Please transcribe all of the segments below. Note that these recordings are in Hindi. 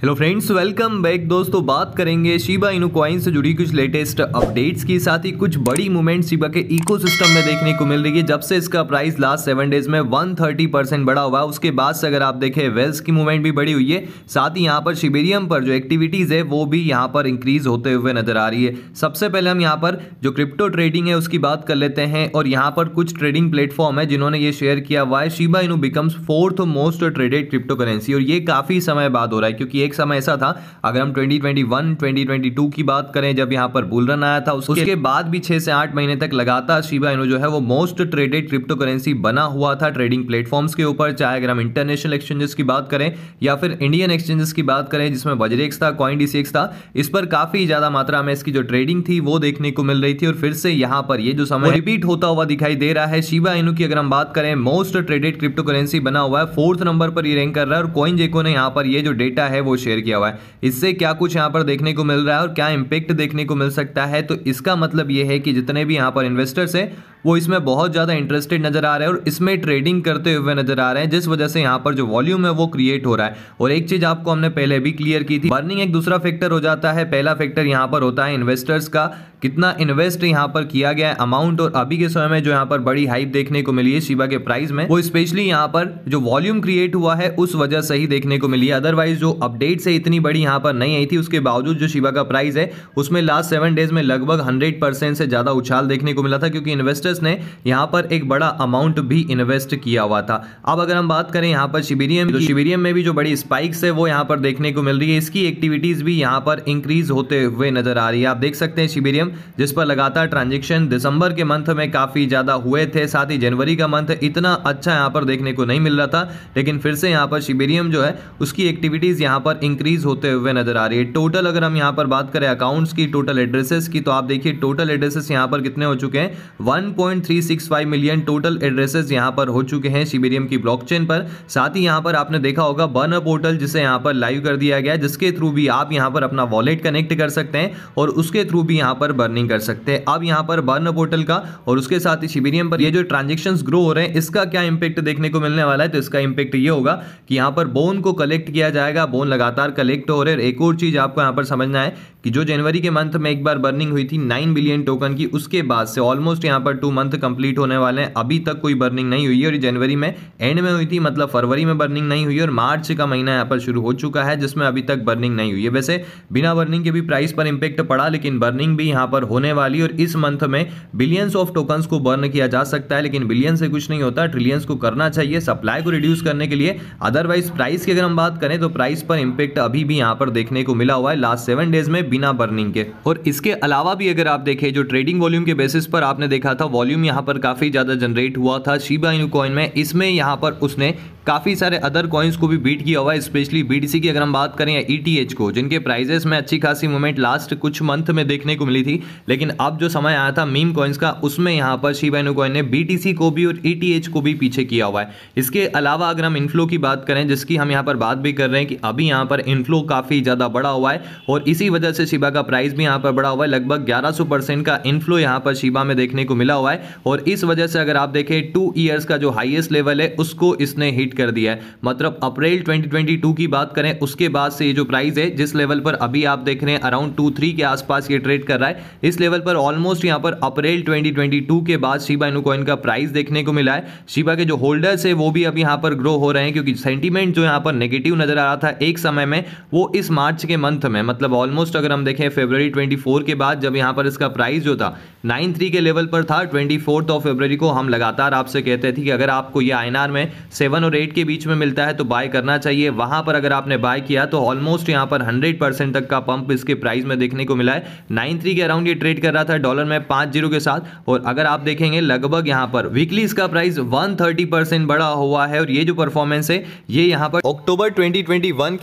हेलो फ्रेंड्स वेलकम बैक दोस्तों बात करेंगे शिबा इनू क्वाइन से जुड़ी कुछ लेटेस्ट अपडेट्स के साथ ही कुछ बड़ी मूवमेंट शिबा के इकोसिस्टम में देखने को मिल रही है जब से इसका प्राइस लास्ट सेवन डेज में 130 परसेंट बढ़ा हुआ है उसके बाद से अगर आप देखें वेल्स की मूवमेंट भी बढ़ी हुई है साथ ही यहाँ पर शिबेरियम पर जो एक्टिविटीज़ है वो भी यहाँ पर इंक्रीज होते हुए नजर आ रही है सबसे पहले हम यहाँ पर जो क्रिप्टो ट्रेडिंग है उसकी बात कर लेते हैं और यहाँ पर कुछ ट्रेडिंग प्लेटफॉर्म है जिन्होंने ये शेयर किया हुआ है Shiba Inu becomes fourth most traded cryptocurrency और ये काफ़ी समय बाद हो रहा है क्योंकि एक समय ऐसा था अगर हम 2021 2022 की बात करें जब यहाँ पर बुल रन आया था उसके बाद भी छह से आठ महीने तक लगातार शिवा इनो जो है वो मोस्ट ट्रेडेड क्रिप्टो करेंसी बना हुआ था ट्रेडिंग प्लेटफॉर्म्स के ऊपर चाहे अगर हम इंटरनेशनल एक्सचेंजेस की बात करें या फिर इंडियन एक्सचेंजेस की बात करें जिसमें बजरेक्स था कॉइन डीसीएक्स था इस पर काफी ज्यादा मात्रा में इसकी जो ट्रेडिंग थी वो देखने को मिल रही थी और फिर से यहाँ पर ये जो समय रिपीट होता हुआ दिखाई दे रहा है शिवा इनो की अगर हम बात करें मोस्ट ट्रेडेड क्रिप्टो करेंसी बना हुआ है फोर्थ नंबर पर ये रैंक कर रहा है और कॉइन जेको ने यहाँ पर ये जो डेटा है वो शेयर किया हुआ है इससे क्या कुछ यहाँ पर देखने को मिल रहा है और क्या इम्पेक्ट देखने को मिल सकता है तो इसका मतलब ये है कि जितने भी यहाँ पर इन्वेस्टर्स हैं वो इसमें बहुत ज़्यादा इंटरेस्टेड नज़र आ रहे हैं और इसमें ट्रेडिंग करते हुए नजर आ रहे हैं जिस वजह से यहाँ पर जो वॉल्यूम है वो क्रिएट हो रहा है और एक चीज़ आपको हमने पहले भी क्लियर की थी बर्निंग एक दूसरा फैक्टर हो जाता है पहला फैक्टर यहाँ पर होता है इन्वेस्टर्स का कितना इन्वेस्ट यहाँ पर किया गया है अमाउंट और अभी के समय में जो यहाँ पर बड़ी हाइप देखने को मिली है शिवा के प्राइस में वो स्पेशली यहाँ पर जो वॉल्यूम क्रिएट हुआ है उस वजह से ही देखने को मिली है अदरवाइज जो अपडेट से इतनी बड़ी यहाँ पर नहीं आई थी उसके बावजूद जो शिवा का प्राइस है उसमें लास्ट सेवन डेज में लगभग हंड्रेड से ज्यादा उछाल देखने को मिला था क्योंकि इन्वेस्टर्स इन्वेस्टर्स ने यहाँ पर एक बड़ा अमाउंट भी इन्वेस्ट किया हुआ था अब अगर हम बात करें यहाँ पर शिबिरियम तो शिबिरियम में भी जो बड़ी स्पाइक्स है वो यहाँ पर देखने को मिल रही है इसकी एक्टिविटीज भी यहाँ पर इंक्रीज होते हुए नजर आ रही है आप देख सकते हैं शिबिरियम जिस पर लगातार ट्रांजेक्शन दिसंबर के मंथ में काफी ज्यादा हुए थे साथ ही जनवरी का मंथ इतना अच्छा यहाँ पर देखने को नहीं मिल रहा था लेकिन फिर से यहाँ पर शिबिरियम जो है उसकी एक्टिविटीज यहाँ पर इंक्रीज होते हुए नजर आ रही है टोटल अगर हम यहाँ पर बात करें अकाउंट्स की टोटल एड्रेसेस की तो आप देखिए टोटल एड्रेसेस यहाँ पर कितने हो चुके हैं वन 2.365 मिलियन टोटल एड्रेसेस यहां पर हो चुके हैं शिबेरियम की ब्लॉकचेन पर साथ ही यहां पर आपने देखा होगा बर्न पोर्टल जिसे यहां पर लाइव कर दिया गया जिसके थ्रू भी आप यहां पर अपना वॉलेट कनेक्ट कर सकते हैं और उसके थ्रू भी यहां पर बर्निंग कर सकते हैं अब यहां पर बर्न पोर्टल का और उसके साथ ही शिबेरियम पर यह जो ट्रांजेक्शन ग्रो हो रहे हैं इसका क्या इंपैक्ट देखने को मिलने वाला है तो इसका इंपैक्ट यह होगा कि यहां पर बोन को कलेक्ट किया जाएगा बोन लगातार कलेक्ट हो रहे हैं एक और चीज़ आपको यहां पर समझना है कि जो जनवरी के मंथ में एक बार बर्निंग हुई थी नाइन बिलियन टोकन की उसके बाद से ऑलमोस्ट यहां पर टू मंथ कंप्लीट होने वाले हैं अभी तक कोई बर्निंग नहीं हुई और जनवरी में एंड में हुई थी मतलब फरवरी में बर्निंग नहीं हुई और मार्च का महीना यहाँ पर शुरू हो चुका है जिसमें अभी तक बर्निंग नहीं हुई है वैसे बिना बर्निंग के भी प्राइस पर इंपैक्ट पड़ा लेकिन बर्निंग भी यहाँ पर होने वाली और इस मंथ में बिलियंस ऑफ टोकन्स को बर्न किया जा सकता है लेकिन बिलियन से कुछ नहीं होता ट्रिलियंस को करना चाहिए सप्लाई को रिड्यूस करने के लिए अदरवाइज प्राइस की अगर हम बात करें तो प्राइस पर इंपैक्ट अभी भी यहाँ पर देखने को मिला हुआ है लास्ट सेवन डेज में बिना बर्निंग के और इसके अलावा भी अगर आप देखें जो ट्रेडिंग वॉल्यूम के बेसिस पर आपने देखा था वॉल्यूम यहाँ पर काफ़ी ज़्यादा जनरेट हुआ था शिबा इनू कॉइन में इसमें यहाँ पर उसने काफ़ी सारे अदर कॉइन्स को भी बीट किया हुआ है स्पेशली बीटीसी की अगर हम बात करें या ईटीएच e को जिनके प्राइजेस में अच्छी खासी मूवमेंट लास्ट कुछ मंथ में देखने को मिली थी लेकिन अब जो समय आया था मीम कॉइन्स का उसमें यहाँ पर शिवाइनो कॉइन ने बीटीसी को भी और ईटीएच e को भी पीछे किया हुआ है इसके अलावा अगर हम इनफ्लो की बात करें जिसकी हम यहाँ पर बात भी कर रहे हैं कि अभी यहाँ पर इनफ्लो काफ़ी ज़्यादा बड़ा हुआ है और इसी वजह से शिबा का प्राइस भी यहाँ पर बढ़ा हुआ है लगभग ग्यारह परसेंट का इनफ्लो यहाँ पर शिबा में देखने को मिला हुआ है और इस वजह से अगर आप देखें टू ईयर्स का जो हाइएस्ट लेवल है उसको इसने हिट कर दिया है मतलब अप्रैल 2022 की बात करें उसके बाद से ये जो प्राइस है जिस लेवल पर अभी आप देख रहे हैं अराउंड टू थ्री के आसपास ये ट्रेड कर रहा है इस लेवल पर ऑलमोस्ट यहाँ पर अप्रैल 2022 के बाद शिबा इनू का प्राइस देखने को मिला है शिबा के जो होल्डर्स है वो भी अब यहाँ पर ग्रो हो रहे हैं क्योंकि सेंटीमेंट जो यहाँ पर नेगेटिव नजर आ रहा था एक समय में वो इस मार्च के मंथ में मतलब ऑलमोस्ट अगर हम देखें फेब्रवरी ट्वेंटी के बाद जब यहाँ पर इसका प्राइस जो था नाइन के लेवल पर था ट्वेंटी ऑफ फेब्रवरी को हम लगातार आपसे कहते थे कि अगर आपको ये आई में सेवन और एट के बीच में मिलता है तो बाय करना चाहिए वहां पर अगर आपने बाय किया तो ऑलमोस्ट यहां पर हंड्रेड परसेंट तक का पंप इसके प्राइस में देखने को मिला है नाइन थ्री के अराउंड ये ट्रेड कर रहा था डॉलर में पांच जीरो के साथ और अगर आप देखेंगे लगभग यहां पर वीकली इसका प्राइस वन थर्टी परसेंट बढ़ा हुआ है और ये जो परफॉर्मेंस है ये यहां पर अक्टूबर ट्वेंटी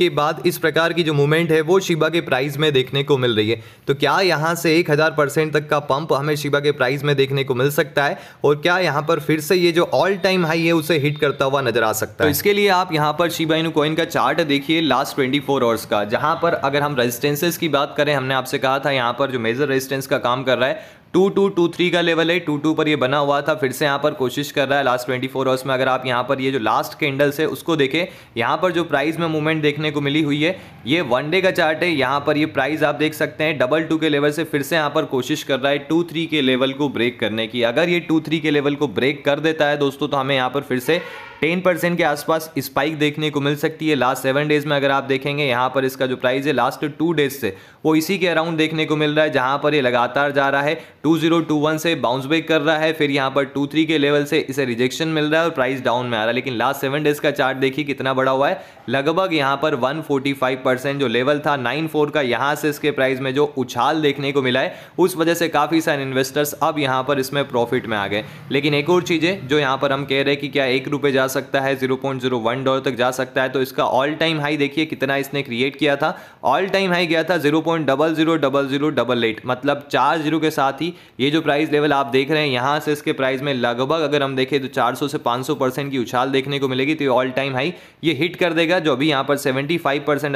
के बाद इस प्रकार की जो मूवमेंट है वो शिबा के प्राइस में देखने को मिल रही है तो क्या यहां से एक तक का पंप हमें शिबा के प्राइस में देखने को मिल सकता है और क्या यहां पर फिर से ये जो ऑल टाइम हाई है उसे हिट करता हुआ नजर आ सकता है सकता तो है तो इसके लिए आप यहाँ पर शिबा इनु कोइन का चार्ट देखिए लास्ट 24 आवर्स का जहां पर अगर हम रेजिस्टेंसेज की बात करें हमने आपसे कहा था यहाँ पर जो मेजर रेजिस्टेंस का काम कर रहा है टू टू टू थ्री का लेवल है टू टू पर ये बना हुआ था फिर से यहाँ पर कोशिश कर रहा है लास्ट ट्वेंटी फोर आवर्स में अगर आप यहाँ पर ये जो लास्ट कैंडल्स है उसको देखें यहाँ पर जो प्राइस में मूवमेंट देखने को मिली हुई है ये वन डे का चार्ट है यहाँ पर ये प्राइस आप देख सकते हैं डबल टू के लेवल से फिर से यहाँ पर कोशिश कर रहा है टू थ्री के लेवल को ब्रेक करने की अगर ये टू थ्री के लेवल को ब्रेक कर देता है दोस्तों तो हमें यहाँ पर फिर से टेन परसेंट के आसपास स्पाइक देखने को मिल सकती है लास्ट सेवन डेज में अगर आप देखेंगे यहाँ पर इसका जो प्राइस है लास्ट टू डेज से वो इसी के अराउंड देखने को मिल रहा है जहाँ पर ये लगातार जा रहा है टू जीरो टू वन से बाउंस बैक कर रहा है फिर यहाँ पर टू थ्री के लेवल से इसे रिजेक्शन मिल रहा है और प्राइस डाउन में आ रहा है लेकिन लास्ट सेवन डेज का चार्ट देखिए कितना बड़ा हुआ है लगभग यहाँ पर वन फोर्टी फाइव परसेंट जो लेवल था नाइन फोर का यहाँ से इसके प्राइस में जो उछाल देखने को मिला है उस वजह से काफ़ी सारे इन्वेस्टर्स अब यहाँ पर इसमें प्रॉफिट में आ गए लेकिन एक और चीज़ है जो यहाँ पर हम कह रहे हैं कि क्या एक रुपये जा सकता है 0.01 डॉलर तक जा सकता है तो इसका ऑल टाइम हाई देखिए कितना इसने क्रिएट किया था ऑल टाइम हाई गया था zero point double zero double zero double eight मतलब चार जीरो के साथ ही ये जो प्राइस लेवल आप देख रहे हैं यहाँ से इसके प्राइस में लगभग अगर हम देखें तो 400 से 500 परसेंट की उछाल देखने को मिलेगी तो ऑल टाइम हाई ये हिट कर देगा जो अभी यहाँ पर सेवेंटी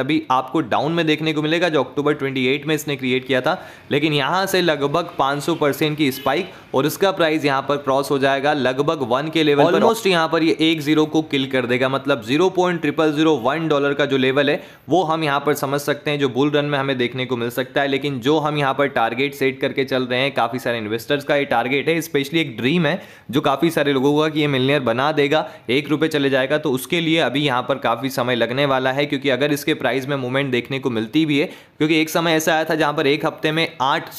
अभी आपको डाउन में देखने को मिलेगा जो अक्टूबर ट्वेंटी में इसने क्रिएट किया था लेकिन यहाँ से लगभग पाँच की स्पाइक और इसका प्राइस यहाँ पर क्रॉस हो जाएगा लगभग वन के लेवल ऑलमोस्ट यहाँ पर ये एक जीरो को किल कर देगा मतलब zero point triple zero one dollar का जो लेवल है वो हम यहाँ पर समझ सकते हैं जो बुल रन में हमें देखने को मिल सकता है लेकिन जो हम यहाँ पर टारगेट सेट करके चल रहे हैं काफ़ी सारे इन्वेस्टर्स का ये टारगेट है स्पेशली एक ड्रीम है जो काफ़ी सारे लोगों का कि ये मिलनियर बना देगा एक रुपये चले जाएगा तो उसके लिए अभी यहाँ पर काफ़ी समय लगने वाला है क्योंकि अगर इसके प्राइस में मूवमेंट देखने को मिलती भी है क्योंकि एक समय ऐसा आया था जहाँ पर एक हफ्ते में आठ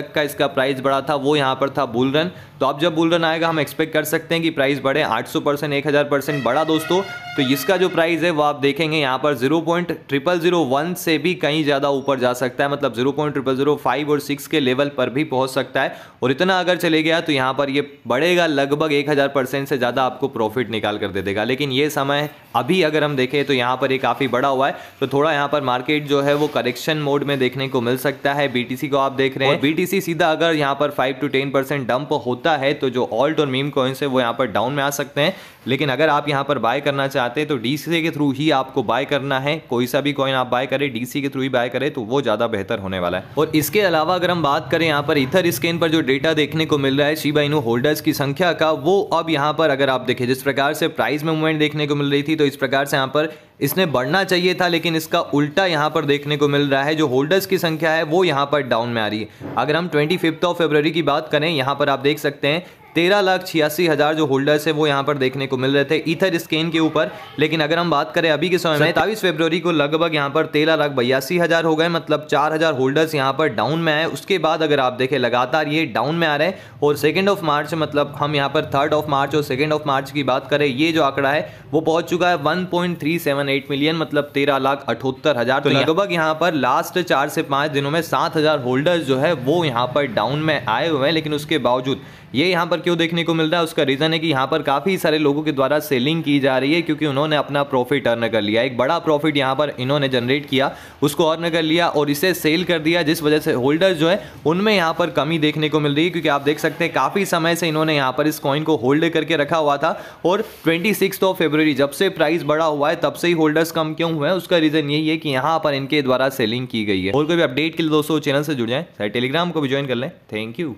तक का इसका प्राइस बढ़ा था वो यहाँ पर था बुलरन तो अब जब बुलरन आएगा हम एक्सपेक्ट कर सकते हैं कि प्राइस बढ़े 800 परसेंट एक हज़ार परसेंट बढ़ा दोस्तों तो इसका जो प्राइस है वो आप देखेंगे यहाँ पर zero point triple zero one से भी कहीं ज़्यादा ऊपर जा सकता है मतलब zero point triple zero five और सिक्स के लेवल पर भी पहुँच सकता है और इतना अगर चले गया तो यहाँ पर ये बढ़ेगा लगभग एक हज़ार परसेंट से ज़्यादा आपको प्रॉफिट निकाल कर दे देगा लेकिन ये समय अभी अगर हम देखें तो यहाँ पर ये काफ़ी बड़ा हुआ है तो थोड़ा यहाँ पर मार्केट जो है वो करेक्शन मोड में देखने को मिल सकता है बीटीसी को आप देख रहे हैं बीटीसी सीधा अगर यहाँ पर five to ten percent dump होता है तो जो ऑल्ट और मीम कॉइन्स है वो यहाँ पर डाउन में आ सकते हैं लेकिन अगर आप यहाँ पर बाय करना चाहते हैं तो डी के थ्रू ही आपको बाय करना है कोई सा भी कॉइन आप बाय करें डी के थ्रू ही बाय करें तो वो ज़्यादा बेहतर होने वाला है और इसके अलावा अगर हम बात करें यहाँ पर इथर स्कैन पर जो डेटा देखने को मिल रहा है शिबा इनू होल्डर्स की संख्या का वो अब यहाँ पर अगर आप देखें जिस प्रकार से प्राइस में मूवमेंट देखने को मिल रही थी तो इस प्रकार से यहाँ पर इसने बढ़ना चाहिए था लेकिन इसका उल्टा यहाँ पर देखने को मिल रहा है जो होल्डर्स की संख्या है वो यहाँ पर डाउन में आ रही है अगर हम ट्वेंटी फिफ्थ ऑफ फेबररी की बात करें यहाँ पर आप देख सकते हैं तेरह लाख छियासी हज़ार जो होल्डर्स है वो यहाँ पर देखने को मिल रहे थे इथर स्कैन के ऊपर लेकिन अगर हम बात करें अभी के समय में सत्ताईस फेब्रवरी को लगभग यहाँ पर तेरह लाख बयासी हज़ार हो गए मतलब चार हज़ार होल्डर्स यहाँ पर डाउन में आए उसके बाद अगर आप देखें लगातार ये डाउन में आ रहे हैं और सेकेंड ऑफ मार्च मतलब हम यहाँ पर थर्ड ऑफ मार्च और सेकेंड ऑफ मार्च की बात करें ये जो आंकड़ा है वो पहुंच चुका है वन मिलियन मतलब तेरह लाख अठहत्तर हज़ार तो, तो लगभग यहाँ पर लास्ट चार से पांच दिनों में सात हज़ार होल्डर्स जो है वो यहाँ पर डाउन में आए हुए हैं लेकिन उसके बावजूद ये यहाँ पर क्यों देखने को मिल रहा है उसका रीज़न है कि यहाँ पर काफ़ी सारे लोगों के द्वारा सेलिंग की जा रही है क्योंकि उन्होंने अपना प्रॉफिट अर्न कर लिया एक बड़ा प्रॉफिट यहाँ पर इन्होंने जनरेट किया उसको अर्न कर लिया और इसे सेल कर दिया जिस वजह से होल्डर्स जो है उनमें यहाँ पर कमी देखने को मिल रही है क्योंकि आप देख सकते हैं काफ़ी समय से इन्होंने यहाँ पर इस कॉइन को होल्ड करके रखा हुआ था और ट्वेंटी सिक्स ऑफ फेब्रवरी जब से प्राइस बढ़ा हुआ है तब से ही होल्डर्स कम क्यों हुए हैं उसका रीज़न यही है कि यहाँ पर इनके द्वारा सेलिंग की गई है और कोई भी अपडेट के लिए दोस्तों चैनल से जुड़ जाए टेलीग्राम को भी ज्वाइन कर लें थैंक यू